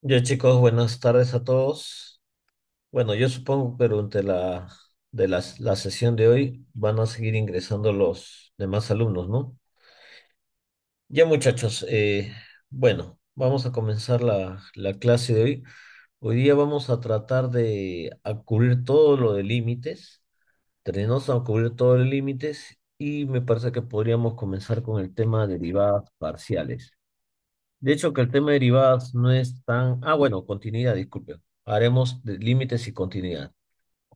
Ya chicos, buenas tardes a todos. Bueno, yo supongo que durante la, de la sesión de hoy van a seguir ingresando los demás alumnos, ¿no? Ya muchachos, eh, bueno, vamos a comenzar la, clase de hoy. Hoy día vamos a tratar de cubrir todo lo de límites. Tenemos a cubrir todo los límites y me parece que podríamos comenzar con el tema de derivadas parciales. De hecho, que el tema de derivadas no es tan... Ah, bueno, continuidad, disculpen. Haremos límites y continuidad.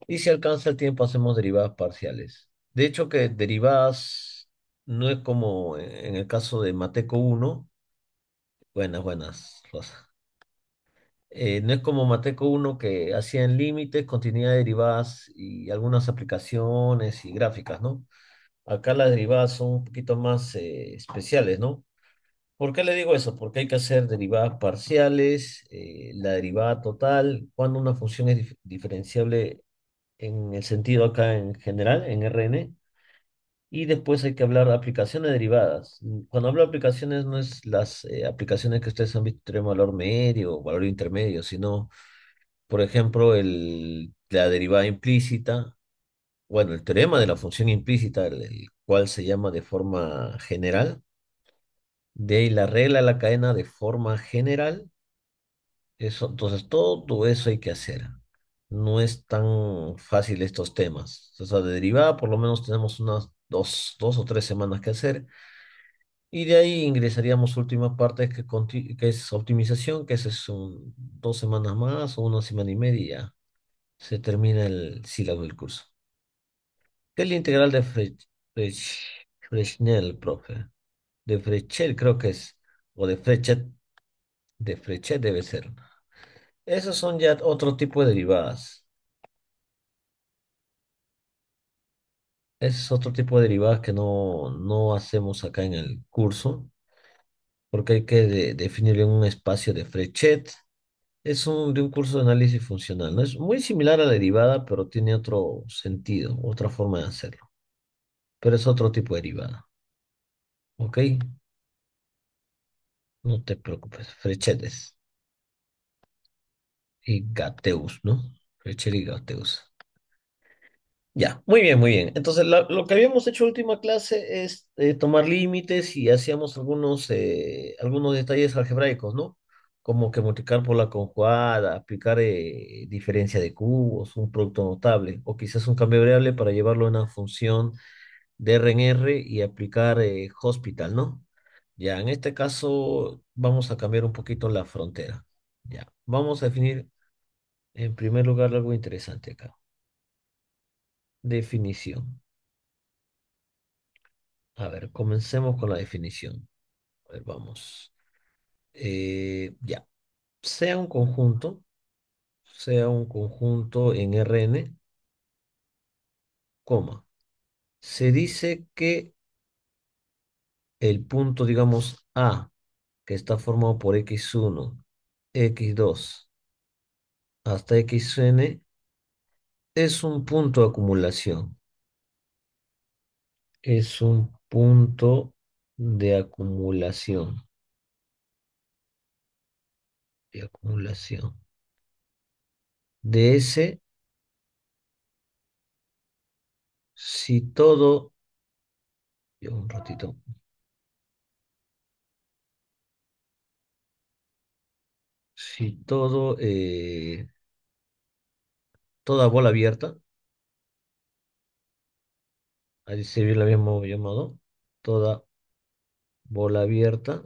Y si alcanza el tiempo, hacemos derivadas parciales. De hecho, que derivadas no es como en el caso de Mateco 1. Buenas, buenas, Rosa. Eh, no es como Mateco 1 que hacían límites, continuidad de derivadas y algunas aplicaciones y gráficas, ¿no? Acá las derivadas son un poquito más eh, especiales, ¿no? ¿Por qué le digo eso? Porque hay que hacer derivadas parciales, eh, la derivada total, cuando una función es diferenciable en el sentido acá en general, en Rn, y después hay que hablar de aplicaciones derivadas. Mm, cuando hablo de aplicaciones no es las eh, aplicaciones que ustedes han visto de valor medio o valor intermedio, sino, por ejemplo, el, la derivada implícita, bueno, el teorema de la función implícita, el cual se llama de forma general, de ahí la regla de la cadena de forma general. Eso, entonces, todo eso hay que hacer. No es tan fácil estos temas. O sea, de derivada, por lo menos tenemos unas dos, dos o tres semanas que hacer. Y de ahí ingresaríamos última parte que, que es optimización, que es dos semanas más o una semana y media. Se termina el sílabo del curso. ¿Qué es la integral de Fresnel, profe? de Frechet, creo que es, o de Frechet, de Frechet debe ser. Esos son ya otro tipo de derivadas. es otro tipo de derivadas que no, no hacemos acá en el curso, porque hay que definirle en un espacio de Frechet. Es un, de un curso de análisis funcional, ¿no? Es muy similar a la derivada, pero tiene otro sentido, otra forma de hacerlo. Pero es otro tipo de derivada. ¿Ok? No te preocupes, Frechetes. Y Gateus, ¿no? Frecher y Gateus. Ya, muy bien, muy bien. Entonces, lo que habíamos hecho en la última clase es eh, tomar límites y hacíamos algunos, eh, algunos detalles algebraicos, ¿no? Como que multiplicar por la conjugada, aplicar eh, diferencia de cubos, un producto notable, o quizás un cambio variable para llevarlo a una función de RNR y aplicar eh, hospital, ¿no? Ya, en este caso vamos a cambiar un poquito la frontera. Ya, vamos a definir en primer lugar algo interesante acá. Definición. A ver, comencemos con la definición. A ver, vamos. Eh, ya. Sea un conjunto, sea un conjunto en Rn, coma, se dice que el punto, digamos, A, que está formado por X1, X2, hasta Xn, es un punto de acumulación. Es un punto de acumulación. De acumulación. De ese si todo... Yo un ratito. Si todo... Eh, toda bola abierta. Ahí se vio el mismo llamado. Toda bola abierta.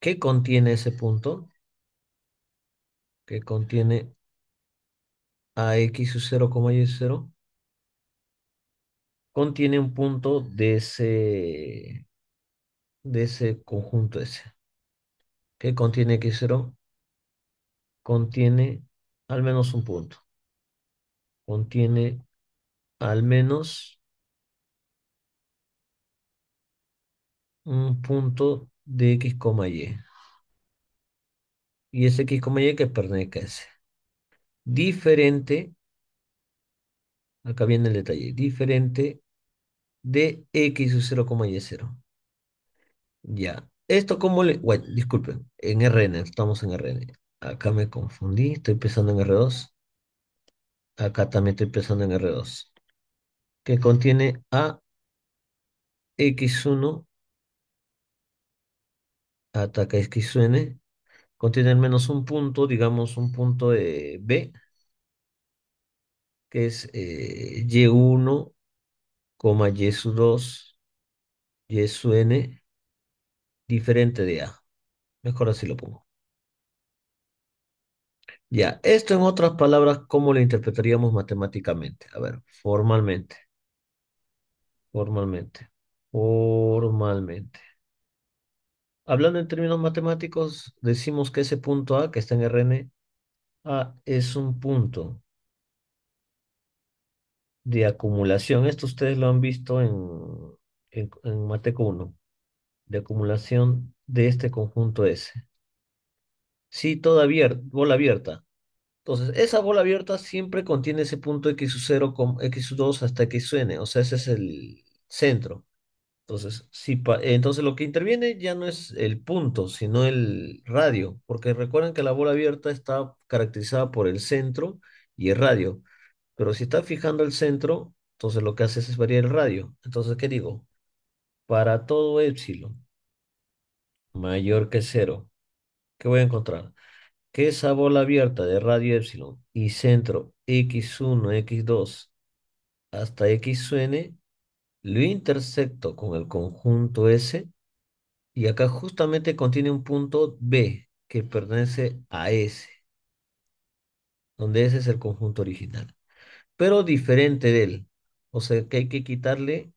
¿Qué contiene ese punto? ¿Qué contiene a x sub 0, y contiene un punto de ese, de ese conjunto ese que contiene x0? Contiene al menos un punto. Contiene al menos un punto de x, y. Y ese x, y que pertenece a diferente, acá viene el detalle, diferente de x 0, y 0. Ya. Esto como le... Bueno, disculpen, en RN, estamos en RN. Acá me confundí, estoy pensando en R2. Acá también estoy pensando en R2. Que contiene a x1 ataca x contiene menos un punto, digamos un punto de B, que es Y1, eh, Y2, n diferente de A. Mejor así lo pongo. Ya, esto en otras palabras, ¿cómo lo interpretaríamos matemáticamente? A ver, formalmente. Formalmente. Formalmente hablando en términos matemáticos, decimos que ese punto A, que está en Rn, A es un punto de acumulación. Esto ustedes lo han visto en, en, Mateco 1, de acumulación de este conjunto S. Sí, toda abierta, bola abierta. Entonces, esa bola abierta siempre contiene ese punto X0, X2 hasta XN, o sea, ese es el centro. Entonces, si entonces lo que interviene ya no es el punto, sino el radio, porque recuerden que la bola abierta está caracterizada por el centro y el radio. Pero si está fijando el centro, entonces lo que hace es variar el radio. Entonces, ¿qué digo? Para todo épsilon mayor que cero, ¿qué voy a encontrar? Que esa bola abierta de radio epsilon y centro x1, x2 hasta xn lo intersecto con el conjunto S y acá justamente contiene un punto B que pertenece a S, donde ese es el conjunto original, pero diferente de él. O sea que hay que quitarle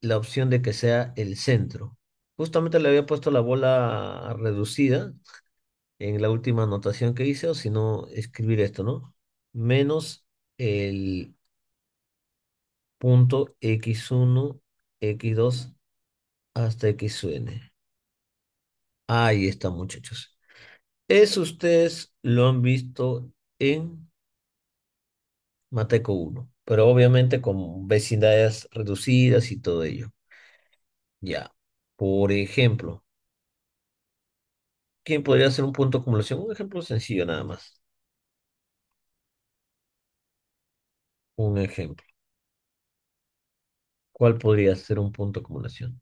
la opción de que sea el centro. Justamente le había puesto la bola reducida en la última anotación que hice, o si no, escribir esto, ¿no? Menos el punto X1, X2 hasta XN. Ahí está, muchachos. Eso ustedes lo han visto en Mateco 1, pero obviamente con vecindades reducidas y todo ello. Ya, por ejemplo, ¿quién podría hacer un punto acumulación? Un ejemplo sencillo nada más. Un ejemplo. ¿Cuál podría ser un punto de acumulación?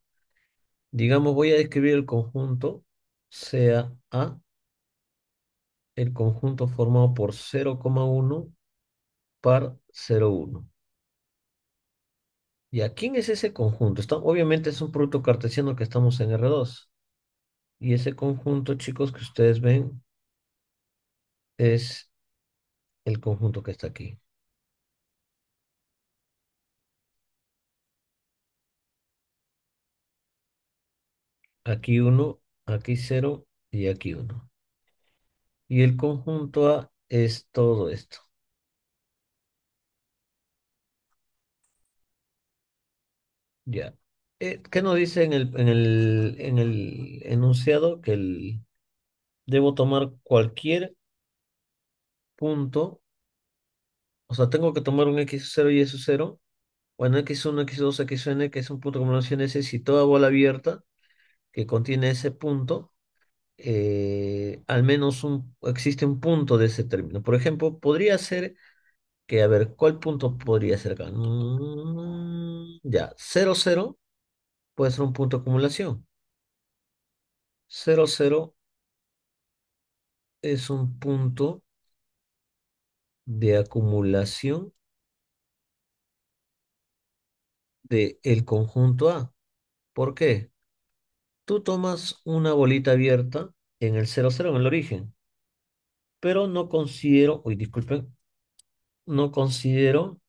Digamos, voy a describir el conjunto sea A, el conjunto formado por 0,1 par 0,1. ¿Y a quién es ese conjunto? Está, obviamente es un producto cartesiano que estamos en R2. Y ese conjunto, chicos, que ustedes ven, es el conjunto que está aquí. aquí 1, aquí 0 y aquí 1. Y el conjunto A es todo esto. Ya. Eh, ¿Qué nos dice en el, enunciado? Que el, debo tomar cualquier punto. O sea, tengo que tomar un X0 y S0. Bueno, X1, X2, XN, que es un punto de combinación S. Si toda bola abierta que contiene ese punto, eh, al menos un, existe un punto de ese término. Por ejemplo, podría ser que, a ver, ¿cuál punto podría ser acá? Mm, ya, 0, 0 puede ser un punto de acumulación. 0, 0 es un punto de acumulación de el conjunto A. ¿Por qué? Tú tomas una bolita abierta en el cero cero, en el origen, pero no considero, uy, disculpen, no considero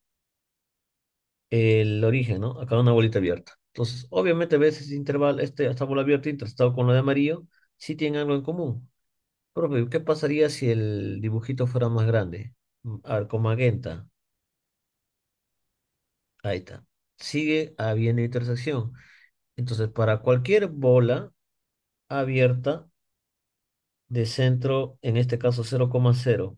el origen, ¿no? Acá una bolita abierta. Entonces, obviamente ves ese intervalo, este, esta bola abierta intersectado con la de amarillo, sí tiene algo en común. Pero, ¿qué pasaría si el dibujito fuera más grande? Arco magenta. Ahí está. Sigue habiendo intersección. Entonces, para cualquier bola abierta de centro, en este caso 0,0,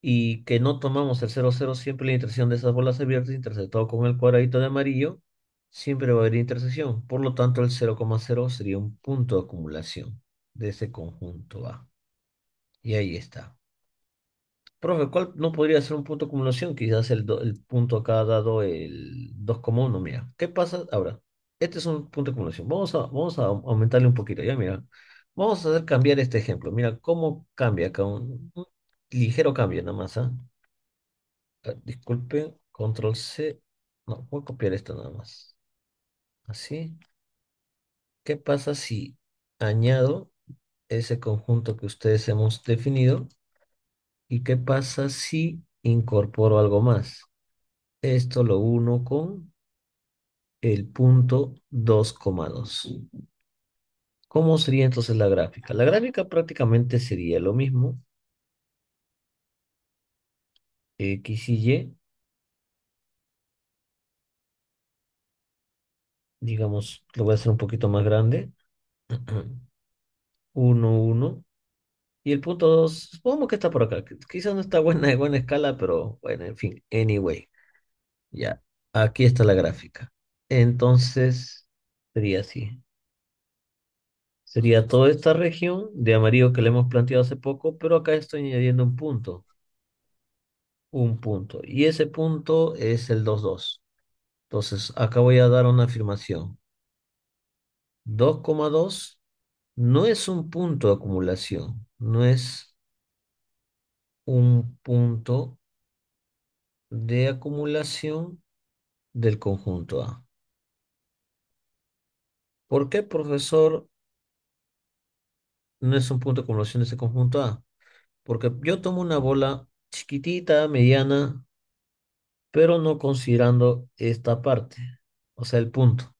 y que no tomamos el 0,0, siempre la intersección de esas bolas abiertas interceptado con el cuadradito de amarillo, siempre va a haber intersección. Por lo tanto, el 0,0 sería un punto de acumulación de ese conjunto A. Y ahí está. Profe, ¿cuál no podría ser un punto de acumulación? Quizás el, el punto acá ha dado el 2,1. Mira, ¿qué pasa ahora? este es un punto de acumulación. Vamos a, vamos a aumentarle un poquito. Ya, mira, vamos a hacer cambiar este ejemplo. Mira cómo cambia acá, un, ligero cambio nada más. ¿ah? Ah, disculpe. Disculpen, control C. No, voy a copiar esto nada más. Así. ¿Qué pasa si añado ese conjunto que ustedes hemos definido? ¿Y qué pasa si incorporo algo más? Esto lo uno con el punto 2,2. ¿Cómo sería entonces la gráfica? La gráfica prácticamente sería lo mismo. X y Y. Digamos, lo voy a hacer un poquito más grande. 1, 1. Y el punto 2, supongamos que está por acá. Quizás no está buena, de buena escala, pero bueno, en fin, anyway. Ya, aquí está la gráfica. Entonces, sería así. Sería toda esta región de amarillo que le hemos planteado hace poco, pero acá estoy añadiendo un punto. Un punto. Y ese punto es el 2,2. Entonces, acá voy a dar una afirmación. 2,2 no es un punto de acumulación, no es un punto de acumulación del conjunto A. ¿Por qué, profesor, no es un punto de acumulación de ese conjunto A? Ah, porque yo tomo una bola chiquitita, mediana, pero no considerando esta parte, o sea, el punto.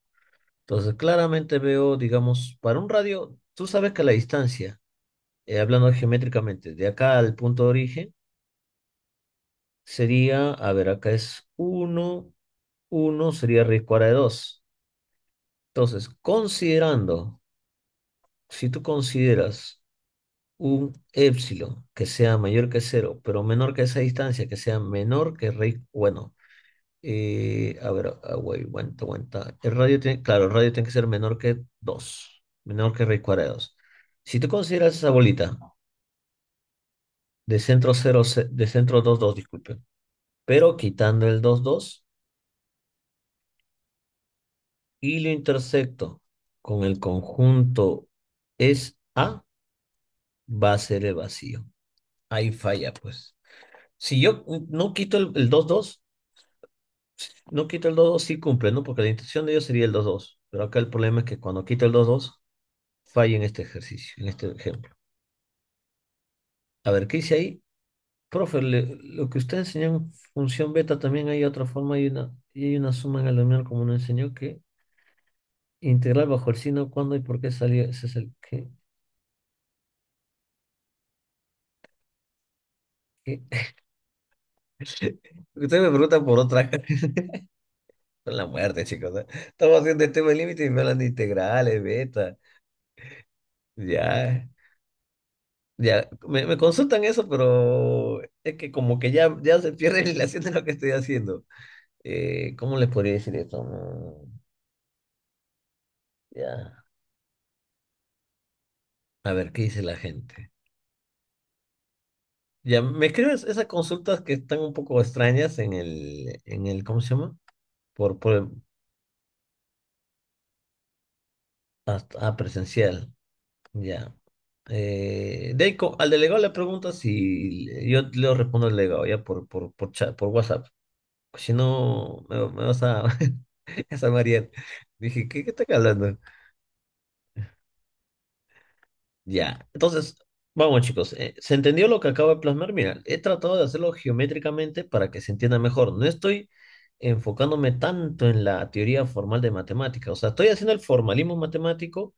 Entonces, claramente veo, digamos, para un radio, tú sabes que la distancia, eh, hablando geométricamente, de acá al punto de origen, sería, a ver, acá es 1, 1 sería raíz cuadrada de 2. Entonces, considerando, si tú consideras un epsilon que sea mayor que cero, pero menor que esa distancia, que sea menor que rey, bueno, eh, a ver, aguanta, ah, aguanta. El radio tiene, claro, el radio tiene que ser menor que 2, menor que rey cuadrado 2. Si tú consideras esa bolita de centro 0, de centro 2, 2, disculpe. pero quitando el 2, 2, y lo intersecto con el conjunto es A, va a ser el vacío. Ahí falla, pues. Si yo no quito el 2-2, no quito el 2-2, sí cumple, ¿no? Porque la intención de ellos sería el 2-2. Pero acá el problema es que cuando quito el 2-2, falla en este ejercicio, en este ejemplo. A ver, ¿qué hice ahí? Profe, lo que usted enseñó en función beta también hay otra forma y, una, y hay una suma en el dominio como nos enseñó que Integral bajo el signo, ¿cuándo y por qué salió? Ese es el que. Ustedes me preguntan por otra. con la muerte, chicos. Estamos haciendo el tema límite y me hablan de integrales, beta. Ya, ya. Me, consultan eso, pero es que como que ya, ya se pierde la relación de lo que estoy haciendo. Eh, ¿cómo les podría decir esto? A ver, ¿qué dice la gente? Ya, me escriben esas consultas que están un poco extrañas en el, en el, ¿cómo se llama? Por, por el- ah, ah, presencial. Ya. Eh, al delegado le pregunta si yo le respondo al delegado, ya por, por, por por WhatsApp. Si no, me vas a. Esa María. Dije, ¿qué, está hablando? Ya, entonces, vamos chicos, eh, ¿se entendió lo que acabo de plasmar? Mira, he tratado de hacerlo geométricamente para que se entienda mejor. No estoy enfocándome tanto en la teoría formal de matemática, o sea, estoy haciendo el formalismo matemático,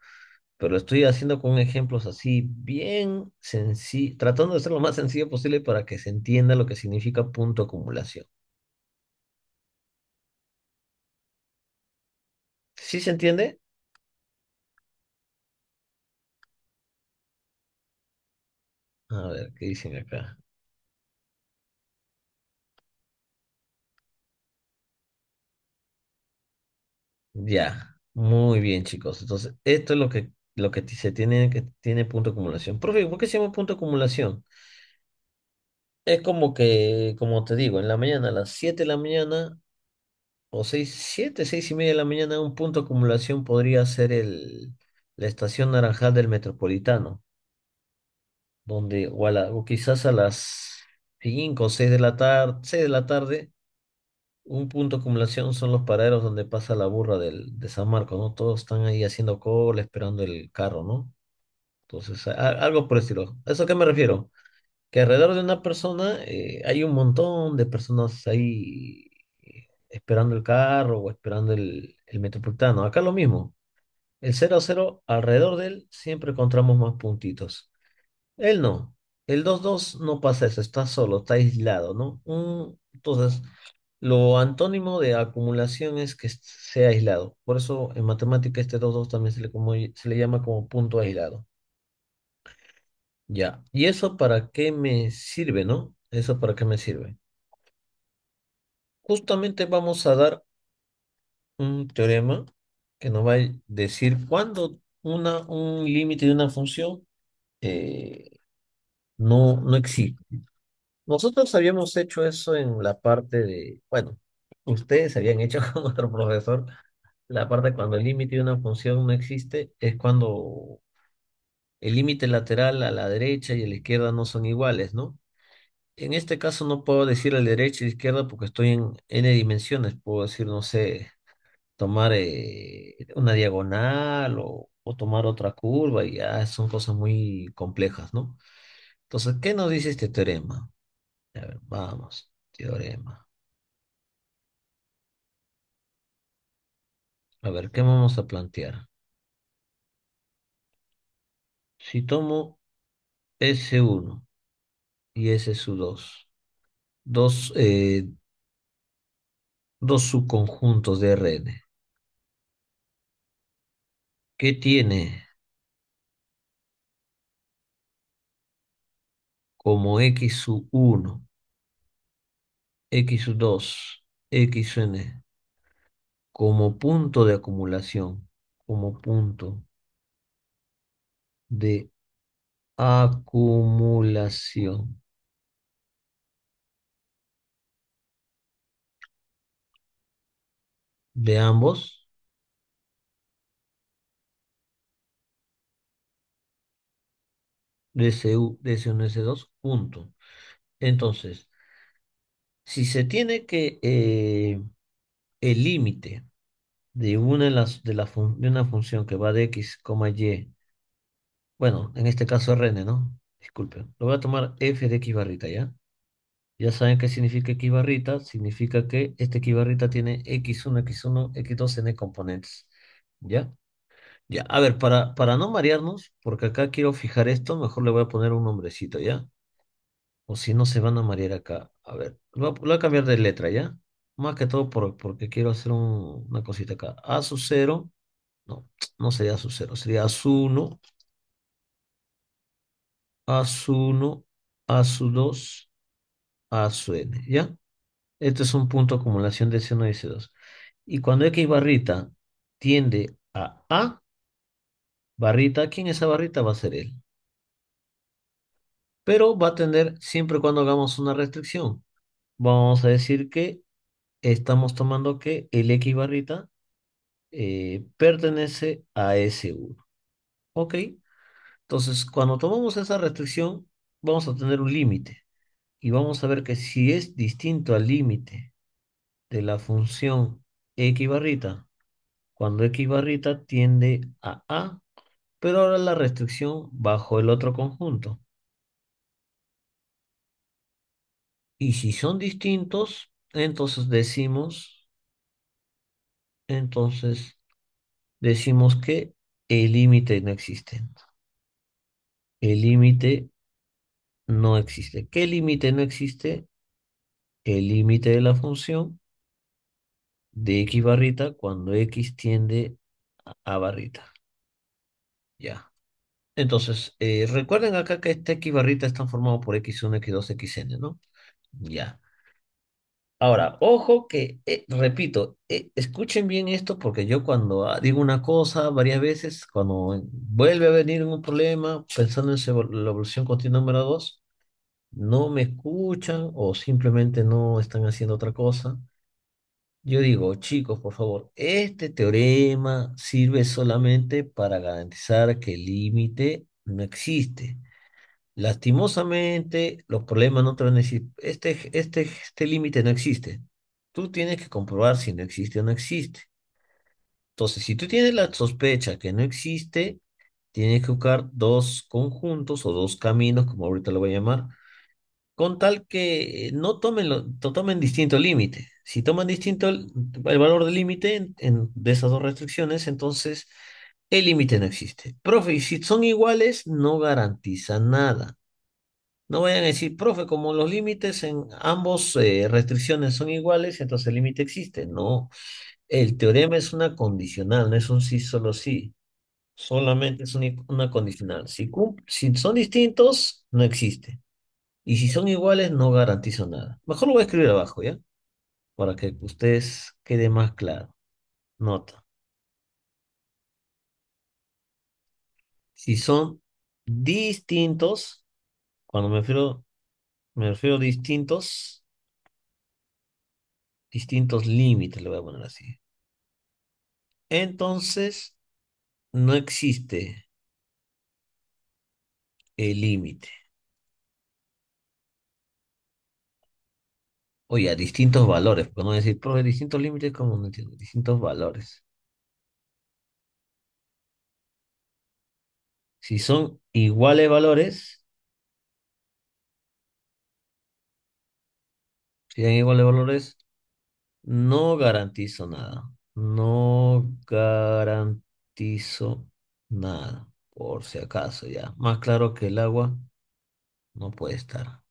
pero lo estoy haciendo con ejemplos así bien sencillos, tratando de ser lo más sencillo posible para que se entienda lo que significa punto acumulación. ¿Sí se entiende? A ver, ¿qué dicen acá? Ya, muy bien, chicos. Entonces, esto es lo que, lo que se tiene, que tiene punto de acumulación. Profe, ¿por qué se llama punto de acumulación? Es como que, como te digo, en la mañana, a las 7 de la mañana, o seis, siete, seis y media de la mañana, un punto de acumulación podría ser el, la estación Naranjal del Metropolitano, donde, o, o quizás a las cinco o seis de la tarde, seis de la tarde, un punto de acumulación son los paraderos donde pasa la burra del, de San Marcos, ¿no? Todos están ahí haciendo cola, esperando el carro, ¿no? Entonces, algo por el estilo. ¿A eso qué me refiero? Que alrededor de una persona eh, hay un montón de personas ahí esperando el carro o esperando el, metropolitano. Acá lo mismo. El 0 0, alrededor de él siempre encontramos más puntitos. Él no. El 2-2 no pasa eso, está solo, está aislado, ¿no? entonces, lo antónimo de acumulación es que sea aislado. Por eso en matemática este 2-2 también se le, se le llama como punto aislado. Ya. ¿Y eso para qué me sirve, no? ¿Eso para qué me sirve? Justamente vamos a dar un teorema que nos va a decir cuándo una, un límite de una función eh, no, no existe. Nosotros habíamos hecho eso en la parte de, bueno, ustedes habían hecho con otro profesor, la parte cuando el límite de una función no existe es cuando el límite lateral a la derecha y a la izquierda no son iguales, ¿no? En este caso no puedo decir la derecha y la izquierda porque estoy en n dimensiones. Puedo decir, no sé, tomar eh, una diagonal o, o tomar otra curva y ya son cosas muy complejas, ¿no? Entonces, ¿qué nos dice este teorema? A ver, vamos, teorema. A ver, ¿qué vamos a plantear? Si tomo S1 y ese es su 2. Dos, eh, dos subconjuntos de Rn. Que tiene? Como X 1, X 2, X como punto de acumulación, como punto de acumulación. de ambos. De C1, de S2 junto. Entonces, si se tiene que eh, el límite de una de las de, la de una función que va de x, y, bueno, en este caso Rn, ¿no? Disculpen, lo voy a tomar f de x barrita, ¿ya? Ya saben qué significa X barrita. Significa que este X barrita tiene X1, X1, X2 n componentes. ¿Ya? Ya, a ver, para, para no marearnos, porque acá quiero fijar esto, mejor le voy a poner un nombrecito, ¿ya? O si no, se van a marear acá. A ver, lo, voy a cambiar de letra, ¿ya? Más que todo por, porque quiero hacer una cosita acá. A su 0, no, no sería A su 0, sería A su 1, A su 1, A su 2, a su n, ¿ya? Este es un punto de acumulación de s 1 y s 2 Y cuando X barrita tiende a A, barrita, ¿quién esa barrita? Va a ser él. Pero va a tener, siempre cuando hagamos una restricción, vamos a decir que estamos tomando que el X barrita eh, pertenece a S1. ¿Ok? Entonces, cuando tomamos esa restricción, vamos a tener un límite y vamos a ver que si es distinto al límite de la función x barrita, cuando x barrita tiende a a, pero ahora la restricción bajo el otro conjunto. Y si son distintos, entonces decimos, entonces decimos que el límite no existe. El límite no existe. ¿Qué límite no existe? El límite de la función de x barrita cuando x tiende a barrita. Ya. Entonces, eh, recuerden acá que este x barrita Está formado por x1, x2, xn, ¿no? Ya. Ahora, ojo que, eh, repito, eh, escuchen bien esto porque yo cuando ah, digo una cosa varias veces, cuando vuelve a venir un problema, pensando en la evolución continua número 2, no me escuchan o simplemente no están haciendo otra cosa. Yo digo, chicos, por favor, este teorema sirve solamente para garantizar que el límite no existe. Lastimosamente, los problemas no te van a decir, este, este, este, límite no existe. Tú tienes que comprobar si no existe o no existe. Entonces, si tú tienes la sospecha que no existe, tienes que buscar dos conjuntos o dos caminos, como ahorita lo voy a llamar, con tal que no tomen, tomen distinto límite. Si toman distinto el, valor del límite en, de esas dos restricciones, entonces el límite no existe. Profe, y si son iguales, no garantiza nada. No vayan a decir, profe, como los límites en ambos eh, restricciones son iguales, entonces el límite existe. No, el teorema es una condicional, no es un sí solo sí. Solamente es una condicional. Si, si son distintos, no existe. Y si son iguales, no garantizo nada. Mejor lo voy a escribir abajo, ¿ya? Para que ustedes quede más claro. Nota. Si son distintos, cuando me refiero, me refiero a distintos, distintos límites, le voy a poner así. Entonces, no existe el límite. Oye, a distintos valores, Podemos no decir, profe, distintos límites, como no entiendo, distintos valores. Si son iguales valores, si hay iguales valores, no garantizo nada. No garantizo nada, por si acaso, ya. Más claro que el agua no puede estar,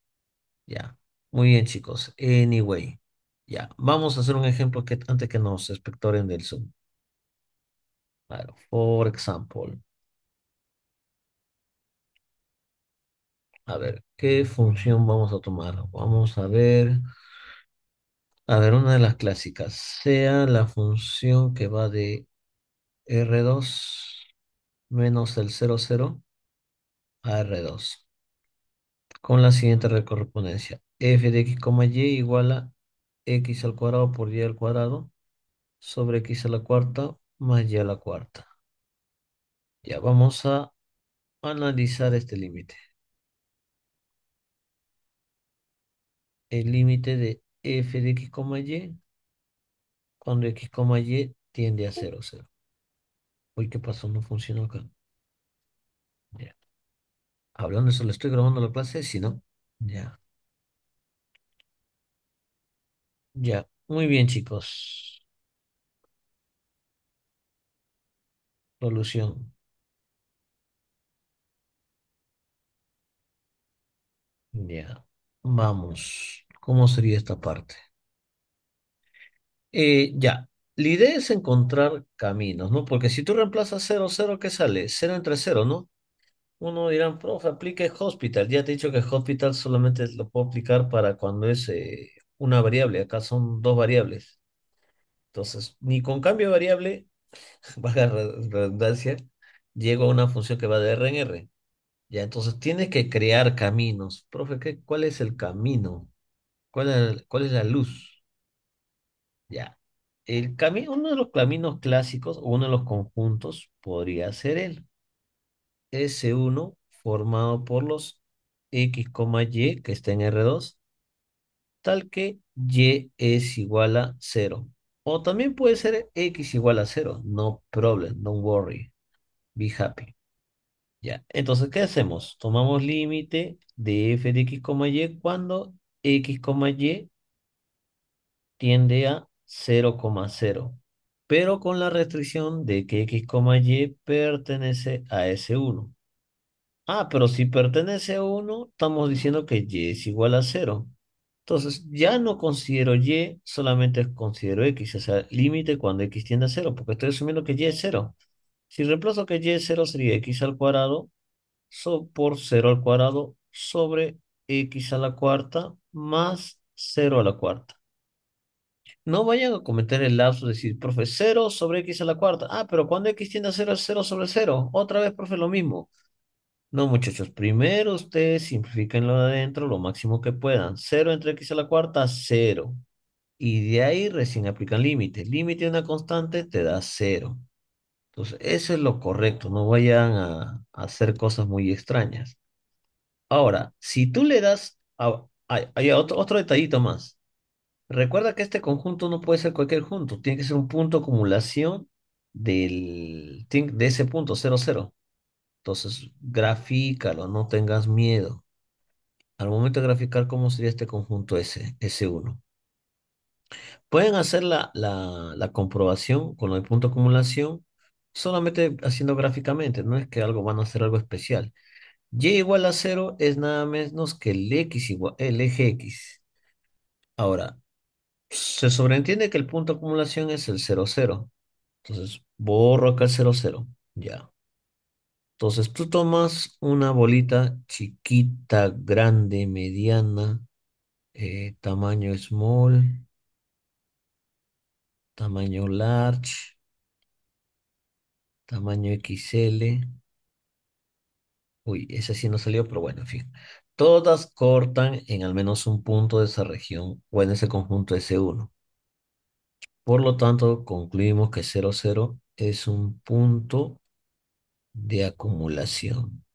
ya. Muy bien, chicos. Anyway, ya. Vamos a hacer un ejemplo que, antes que nos espectoren del Zoom. Claro, por ejemplo. A ver, ¿qué función vamos a tomar? Vamos a ver. A ver, una de las clásicas. Sea la función que va de R2 menos el 00 a R2 con la siguiente red correspondencia. f de x, y igual a x al cuadrado por y al cuadrado sobre x a la cuarta más y a la cuarta. Ya vamos a analizar este límite. El límite de f de x, y cuando x, y tiende a 0, 0. ¿qué pasó? No funcionó acá. Hablando eso, ¿le estoy grabando la clase? Si no, ya. Ya. Muy bien, chicos. Solución. Ya. Vamos. ¿Cómo sería esta parte? Eh, ya. La idea es encontrar caminos, ¿no? Porque si tú reemplazas 0, 0, ¿qué sale? 0 entre 0, ¿no? Uno dirá, profe, aplique hospital. Ya te he dicho que hospital solamente lo puedo aplicar para cuando es eh, una variable. Acá son dos variables. Entonces, ni con cambio de variable, baja redundancia, llego a una función que va de R en R. Ya, entonces tienes que crear caminos. Profe, ¿qué, ¿cuál es el camino? ¿Cuál es, cuál es la luz? Ya. El camino, uno de los caminos clásicos, uno de los conjuntos, podría ser él. S1 formado por los X, Y que está en R2, tal que Y es igual a 0. O también puede ser X igual a 0. No problem, don't worry. Be happy. Ya, entonces, ¿qué hacemos? Tomamos límite de f de x, y cuando x, y tiende a 0,0 pero con la restricción de que X, Y pertenece a ese 1 Ah, pero si pertenece a 1, estamos diciendo que Y es igual a 0. Entonces, ya no considero Y, solamente considero X, o sea, límite cuando X tiende a 0, porque estoy asumiendo que Y es 0. Si reemplazo que Y es 0, sería X al cuadrado por 0 al cuadrado sobre X a la cuarta más 0 a la cuarta. No vayan a cometer el lapso de decir, profe, 0 sobre x a la cuarta. Ah, pero cuando x tiende a 0 es 0 sobre 0. Otra vez, profe, lo mismo. No, muchachos, primero ustedes simplifiquen lo de adentro lo máximo que puedan. 0 entre x a la cuarta, 0. Y de ahí recién aplican límite. Límite de una constante te da 0. Entonces, eso es lo correcto. No vayan a, hacer cosas muy extrañas. Ahora, si tú le das... hay, otro, otro detallito más. Recuerda que este conjunto no puede ser cualquier junto, tiene que ser un punto acumulación del, de ese punto, 0, 0. Entonces, grafícalo, no tengas miedo. Al momento de graficar, ¿cómo sería este conjunto S, S1? Pueden hacer la, la, comprobación con el punto acumulación solamente haciendo gráficamente, no es que algo van a hacer algo especial. Y igual a 0 es nada menos que el, x igual, el eje X. Ahora, se sobreentiende que el punto de acumulación es el 0, 0. Entonces, borro acá el 0, 0. Ya. Entonces, tú tomas una bolita chiquita, grande, mediana, eh, tamaño small, tamaño large, tamaño XL. Uy, ese sí no salió, pero bueno, en fin. Todas cortan en al menos un punto de esa región o en ese conjunto S1. Por lo tanto, concluimos que 0, 0 es un punto de acumulación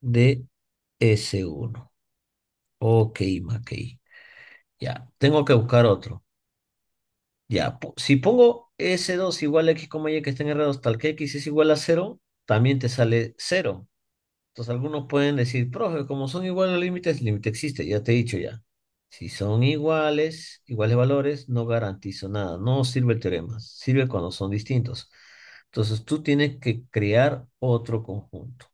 de S1. Ok, Mackey. Ya, tengo que buscar otro. Ya, si pongo S2 igual a X, Y que está en R2 tal que X es igual a 0, también te sale cero. Entonces algunos pueden decir, profe, como son iguales los límites, el límite existe, ya te he dicho ya. Si son iguales, iguales valores, no garantizo nada, no sirve el teorema, sirve cuando son distintos. Entonces tú tienes que crear otro conjunto.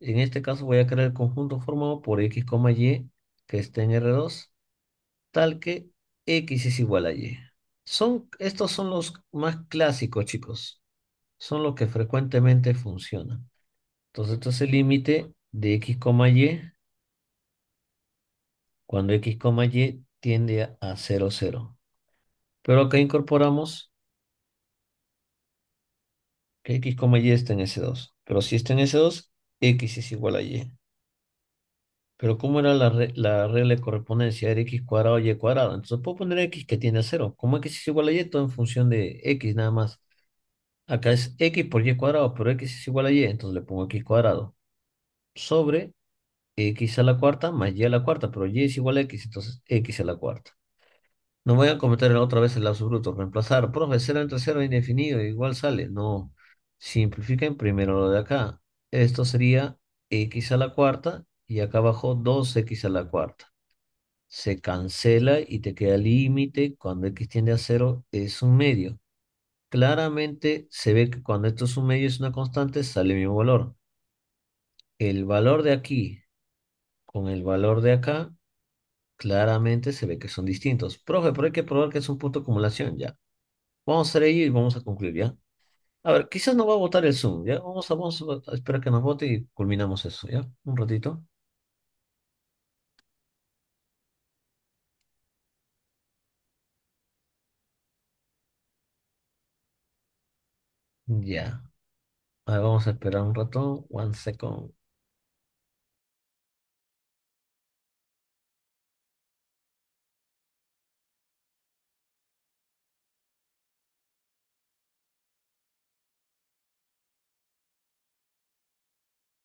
En este caso voy a crear el conjunto formado por x, y que está en R2, tal que x es igual a y. Son, estos son los más clásicos, chicos son los que frecuentemente funcionan. Entonces, esto es el límite de X, Y cuando X, Y tiende a 0, 0. Pero acá incorporamos que X, Y está en S2. Pero si está en S2, X es igual a Y. Pero ¿cómo era la, la regla de correspondencia? Era X cuadrado, Y cuadrado. Entonces puedo poner X que tiene a 0. Como X es igual a Y, todo en función de X nada más. Acá es x por y cuadrado, pero x es igual a y, entonces le pongo x cuadrado sobre x a la cuarta más y a la cuarta, pero y es igual a x, entonces x a la cuarta. No voy a cometer otra vez el bruto. reemplazar, profe, 0 entre 0 indefinido, igual sale. No, simplifiquen primero lo de acá. Esto sería x a la cuarta y acá abajo 2x a la cuarta. Se cancela y te queda límite, cuando x tiende a 0 es un medio claramente se ve que cuando esto es un medio y es una constante, sale el mismo valor. El valor de aquí con el valor de acá, claramente se ve que son distintos. Profe, pero hay que probar que es un punto de acumulación, ya. Vamos a hacer ello y vamos a concluir, ya. A ver, quizás no va a votar el Zoom, ya. Vamos a, vamos a esperar que nos vote y culminamos eso, ya. Un ratito. Ya. vamos a esperar un rato. One second.